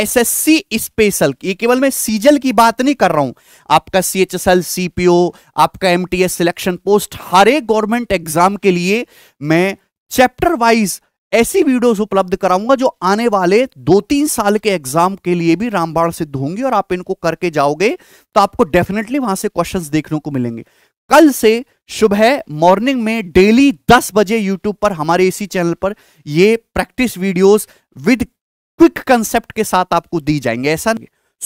SSC special ये केवल मैं सीजल की बात नहीं कर रहा हूं आपका सीएचएसएल सीपीओ आपका एमटीएस सिलेक्शन पोस्ट हर एक गवर्नमेंट एग्जाम के लिए मैं चैप्टर वाइज ऐसी वीडियोस उपलब्ध कराऊंगा जो आने वाले दो तीन साल के एग्जाम के लिए भी रामबाण सिद्ध होंगी और आप इनको करके जाओगे तो आपको डेफिनेटली वहां से क्वेश्चंस देखने को मिलेंगे कल से शुभ है मॉर्निंग में डेली 10 बजे यूट्यूब पर हमारे इसी चैनल पर ये practice videos with quick concept के साथ आपको दी जाएंगे ऐसा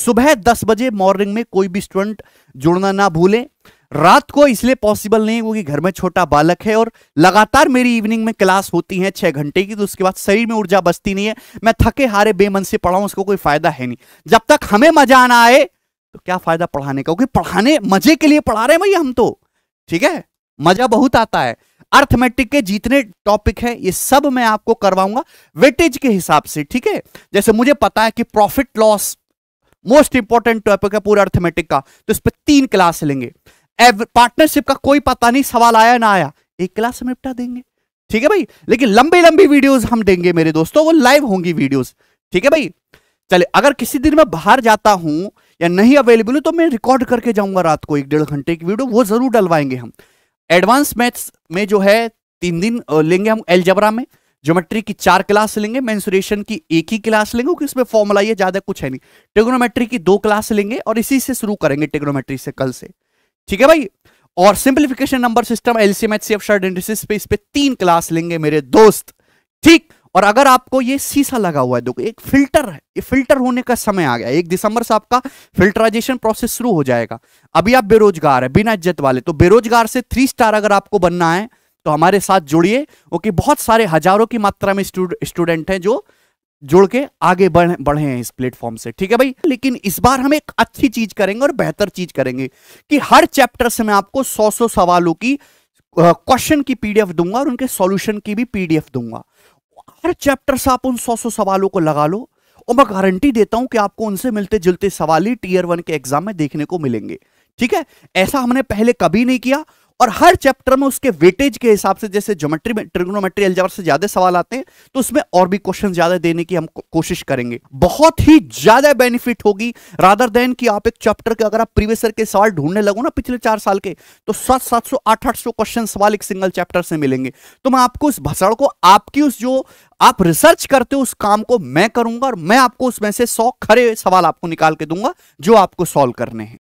सुबह दस बजे मॉर्निंग में कोई भी स्टूडेंट जुड़ना ना भूलें रात को इसलिए पॉसिबल नहीं क्योंकि घर में छोटा बालक है और लगातार मेरी इवनिंग में क्लास होती है छह घंटे की तो उसके बाद शरीर में ऊर्जा बचती नहीं है मैं थके हारे बेमन से पढ़ाऊं उसको कोई फायदा है नहीं जब तक हमें मजा आना आए तो क्या फायदा पढ़ाने का क्योंकि पढ़ाने मजे के लिए पढ़ा रहे हैं भाई हम तो ठीक है मजा बहुत आता है अर्थमेटिक के जितने टॉपिक हैं ये सब मैं आपको करवाऊंगा वेटेज के हिसाब से ठीक है जैसे मुझे पता है कि profit loss most important topic है पूरा अर्थमेटिक का तो इस पर तीन क्लास लेंगे पार्टनरशिप का कोई पता नहीं सवाल आया ना आया एक क्लास हम निपटा देंगे ठीक है भाई लेकिन लंबी लंबी वीडियोस हम देंगे मेरे दोस्तों वो लाइव होंगी वीडियोस ठीक है भाई चले अगर किसी दिन मैं बाहर जाता हूं या नहीं अवेलेबल हूं तो मैं रिकॉर्ड करके जाऊंगा रात को एक डेढ़ घंटे की वीडियो वो जरूर डलवाएंगे हम एडवांस मैथ्स में जो है तीन दिन लेंगे हम एलजबरा में ज्योमेट्री की चार क्लास लेंगे मेंसुरेशन की एक ही क्लास लेंगे क्योंकि इसमें फॉर्मूला ये ज्यादा कुछ है नहीं टेग्नोमेट्री की दो क्लास लेंगे और इसी से शुरू करेंगे टेग्नोमेट्री से कल से ठीक है भाई और simplification number system LCM HCF short analysis पे इस तीन क्लास लेंगे मेरे दोस्त ठीक और अगर आपको ये सीसा लगा हुआ है देखो एक फिल्टर है ये फिल्टर होने का समय आ गया एक दिसंबर से आपका फिल्टराइजेशन प्रोसेस शुरू हो जाएगा अभी आप बेरोजगार है बिना इज्जत वाले तो बेरोजगार से थ्री स्टार अगर आपको बनना है तो हमारे साथ जुड़िए ओके बहुत सारे हजारों की मात्रा में स्टूडेंट हैं जो जुड़ के आगे बढ़ बढ़े हैं इस प्लेटफॉर्म से ठीक है भाई लेकिन इस बार हम एक अच्छी चीज करेंगे और बेहतर चीज करेंगे कि हर चैप्टर से मैं आपको सौ सौ सवालों की क्वेश्चन की पीडीएफ दूंगा और उनके सॉल्यूशन की भी पीडीएफ दूंगा हर चैप्टर से आप उन सौ सौ सवालों को लगा लो और मैं गारंटी देता हूं कि आपको उनसे मिलते जुलते सवाल ही टीयर वन के एग्जाम में देखने को मिलेंगे ठीक है ऐसा हमने पहले कभी नहीं किया और हर चैप्टर में उसके वेटेज के हिसाब से जैसे ज्योमेट्री में ट्रिग्नोमेट्री एल्जेब्रा से ज्यादा सवाल आते हैं तो उसमें और भी क्वेश्चन ज्यादा देने की हम कोशिश करेंगे बहुत ही ज्यादा बेनिफिट होगी रादर देन कि आप एक चैप्टर के अगर आप प्रीवियस के सवाल ढूंढने लगो ना पिछले चार साल के तो सात सात सौ आठ आठ सौ क्वेश्चन सवाल एक सिंगल चैप्टर से मिलेंगे तो मैं आपको उस भसड़ को आपकी उस जो आप रिसर्च करते हो उस काम को मैं करूंगा और मैं आपको उसमें से सौ खरे सवाल आपको निकाल के दूंगा जो आपको सॉल्व करने हैं